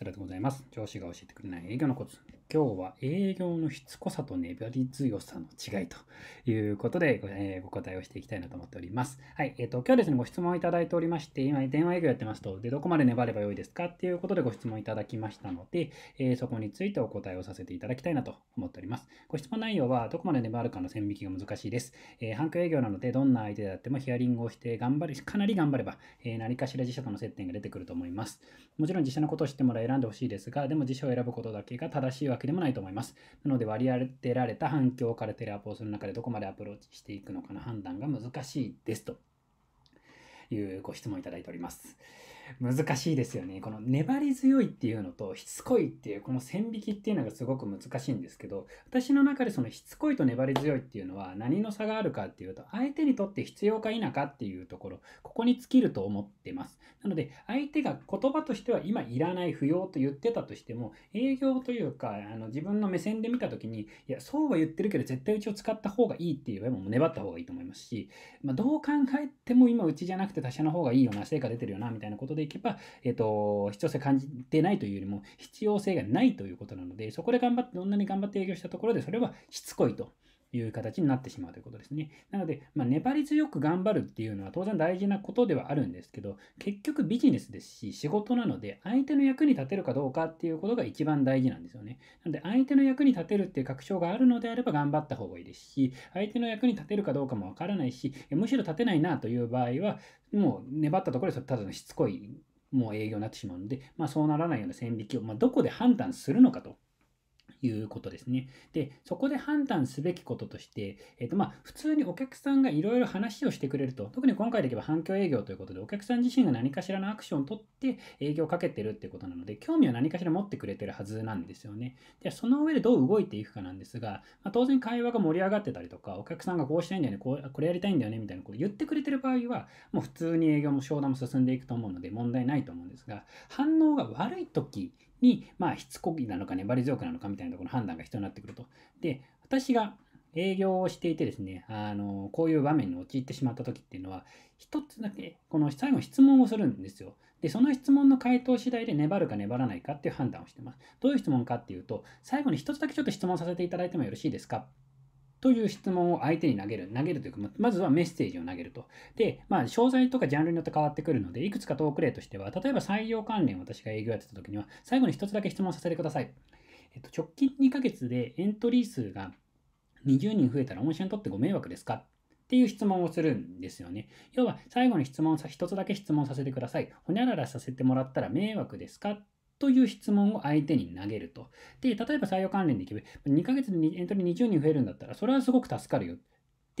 さらでございます。上司が教えてくれない営業のコツ。今日は営業のしつこさと粘り強さの違いということでご,、えー、ご答えをしていきたいなと思っております。はい。えっ、ー、と、今日ですね、ご質問をいただいておりまして、今、電話営業やってますと、で、どこまで粘ればよいですかっていうことでご質問いただきましたので、えー、そこについてお答えをさせていただきたいなと思っております。ご質問内容は、どこまで粘るかの線引きが難しいです。えー、反響営業なので、どんな相手であってもヒアリングをして頑張り、かなり頑張れば、えー、何かしら自社との接点が出てくると思います。もちろん自社のことを知ってもらい選んでほしいですが、でも自社を選ぶことだけが正しいわけけでもないと思います。なので割り当てられた反響からテレアポをする中でどこまでアプローチしていくのかの判断が難しいですというご質問いただいております。難しいですよね。この粘り強いっていうのとしつこいっていうこの線引きっていうのがすごく難しいんですけど私の中でそのしつこいと粘り強いっていうのは何の差があるかっていうと相手にとって必要か否かっていうところここに尽きると思ってます。なので相手が言葉としては今いらない不要と言ってたとしても営業というかあの自分の目線で見た時にいやそうは言ってるけど絶対うちを使った方がいいっていう場合も粘った方がいいと思いますし、まあ、どう考えても今うちじゃなくて他社の方がいいよな成果出てるよなみたいなことででいけば、えっ、ー、と、必要性感じてないというよりも、必要性がないということなので、そこで頑張って、どんなに頑張って営業したところで、それはしつこいと。いう形になってしまうということですね。なので、まあ、粘り強く頑張るっていうのは当然大事なことではあるんですけど、結局ビジネスですし、仕事なので、相手の役に立てるかどうかっていうことが一番大事なんですよね。なので、相手の役に立てるっていう確証があるのであれば頑張った方がいいですし、相手の役に立てるかどうかもわからないし、むしろ立てないなという場合は、もう粘ったところでただのしつこいもう営業になってしまうので、まあ、そうならないような線引きを、まあ、どこで判断するのかということですね。で、そこで判断すべきこととして、えっ、ー、と、まあ、普通にお客さんがいろいろ話をしてくれると、特に今回でいけば反響営業ということで、お客さん自身が何かしらのアクションを取って営業をかけてるってことなので、興味を何かしら持ってくれてるはずなんですよね。で、その上でどう動いていくかなんですが、まあ、当然会話が盛り上がってたりとか、お客さんがこうしたいんだよね、こうこれやりたいんだよね、みたいなことを言ってくれてる場合は、もう普通に営業も商談も進んでいくと思うので問題ないと思うんですが、反応が悪い時に、まあ、しつこいなのか粘り強くなのかみたいなところの判断が必要になってくると。で、私が営業をしていてですね、あの、こういう場面に陥ってしまった時っていうのは、一つだけ、この最後質問をするんですよ。で、その質問の回答次第で粘るか粘らないかっていう判断をしてます。どういう質問かっていうと、最後に一つだけちょっと質問させていただいてもよろしいですかという質問を相手に投げる。投げるというか、まずはメッセージを投げると。で、まあ、詳細とかジャンルによって変わってくるので、いくつかトーク例としては、例えば採用関連、私が営業やってた時には、最後に一つだけ質問させてください。えっと、直近2ヶ月でエントリー数が20人増えたら、御社にとってご迷惑ですかっていう質問をするんですよね。要は、最後に質問さ、一つだけ質問させてください。ほにゃららさせてもらったら迷惑ですかという質問を相手に投げると。で、例えば採用関連でいけば、2ヶ月でエントリー20人増えるんだったら、それはすごく助かるよ。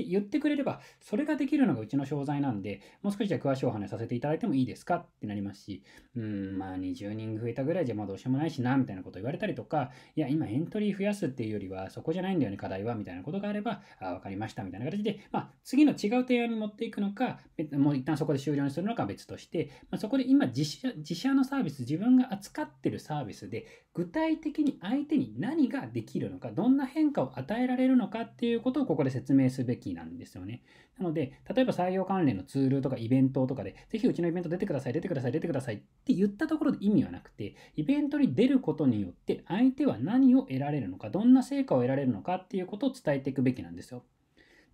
って言ってくれれば、それができるのがうちの商材なんで、もう少しじゃ詳しいお話させていただいてもいいですかってなりますし、うん、まあ20人増えたぐらいじゃまあどうしようもないしな、みたいなこと言われたりとか、いや、今エントリー増やすっていうよりは、そこじゃないんだよね、課題は、みたいなことがあれば、あ、わかりました、みたいな形で、まあ次の違う提案に持っていくのか、もう一旦そこで終了にするのかは別として、まあ、そこで今自社自社のサービス、自分が扱ってるサービスで、具体的に相手に何ができるのか、どんな変化を与えられるのかっていうことをここで説明すべきキーなんですよね。なので、例えば採用関連のツールとかイベントとかで、ぜひうちのイベント出てください、出てください、出てくださいって言ったところで意味はなくて、イベントに出ることによって相手は何を得られるのか、どんな成果を得られるのかっていうことを伝えていくべきなんですよ。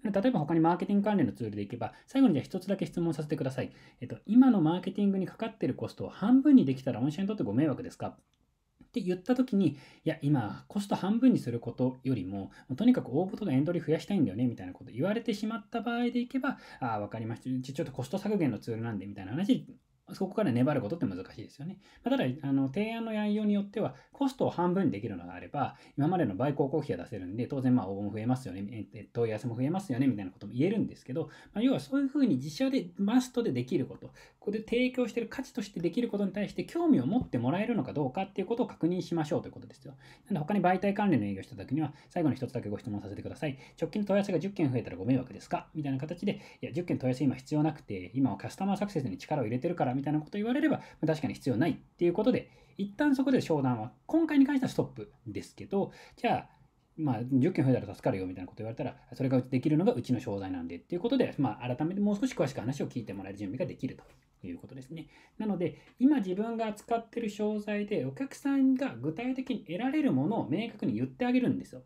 例えば他にマーケティング関連のツールでいけば、最後にじゃあ1つだけ質問させてください。えっと、今のマーケティングにかかっているコストを半分にできたら御社にとってご迷惑ですかって言った時に、いや、今、コスト半分にすることよりも、とにかく応募とかエントリー増やしたいんだよね、みたいなこと言われてしまった場合でいけば、ああ、わかりました。ちょっとコスト削減のツールなんで、みたいな話そこから粘ることって難しいですよね。ただ、あの、提案の内容によっては、コストを半分にできるのがあれば、今までの倍広告費が出せるんで、当然、まあ、応募も増えますよね、問い合わせも増えますよね、みたいなことも言えるんですけど、まあ、要はそういうふうに自社で、マストでできること、ここで提供している価値としてできることに対して興味を持ってもらえるのかどうかっていうことを確認しましょうということですよ。なんで、他に媒体関連の営業した時には、最後に一つだけご質問させてください。直近の問い合わせが10件増えたらご迷惑ですかみたいな形で、いや、10件問い合わせ今必要なくて、今はカスタマーサクセスに力を入れてるから、みたいなこと言われれば、確かに必要ないっていうことで、一旦そこで商談は、今回に関してはストップですけど、じゃあ、まあ、10件増えたら助かるよみたいなこと言われたら、それができるのがうちの商材なんでっていうことで、まあ、改めてもう少し詳しく話を聞いてもらえる準備ができるということですね。なので、今自分が扱ってる商材で、お客さんが具体的に得られるものを明確に言ってあげるんですよ。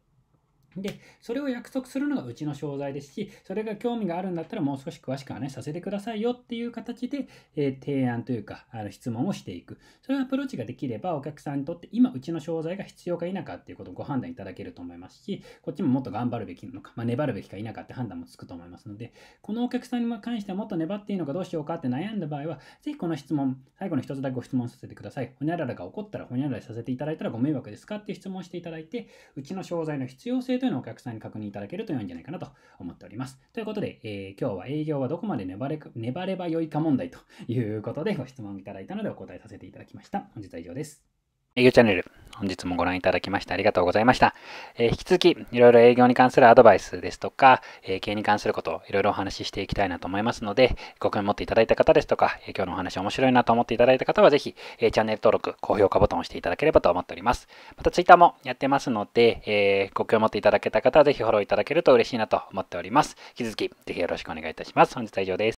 で、それを約束するのがうちの商材ですし、それが興味があるんだったらもう少し詳しくはね、させてくださいよっていう形で、えー、提案というか、あの質問をしていく。そういうアプローチができれば、お客さんにとって今、うちの商材が必要か否かっていうことをご判断いただけると思いますし、こっちももっと頑張るべきなのか、まあ、粘るべきか否かって判断もつくと思いますので、このお客さんに関してはもっと粘っていいのかどうしようかって悩んだ場合は、ぜひこの質問、最後の一つだけご質問させてください。ほにゃららが起こったら、ほにゃららさせていただいたらご迷惑ですかっていう質問していただいて、うちの商材の必要性というのをお客さんに確認いただけると良いんじゃないかなと思っております。ということで、えー、今日は営業はどこまで粘れ粘れば良いか問題ということでご質問いただいたのでお答えさせていただきました。本日は以上です。営業チャンネル本日もご覧いただきましてありがとうございました。えー、引き続き、いろいろ営業に関するアドバイスですとか、えー、経営に関すること、をいろいろお話ししていきたいなと思いますので、ご興味持っていただいた方ですとか、えー、今日のお話面白いなと思っていただいた方は、ぜひ、えー、チャンネル登録、高評価ボタンを押していただければと思っております。また、ツイッターもやってますので、えー、ご興味持っていただけた方は、ぜひフォローいただけると嬉しいなと思っております。引き続き、ぜひよろしくお願いいたします。本日は以上です。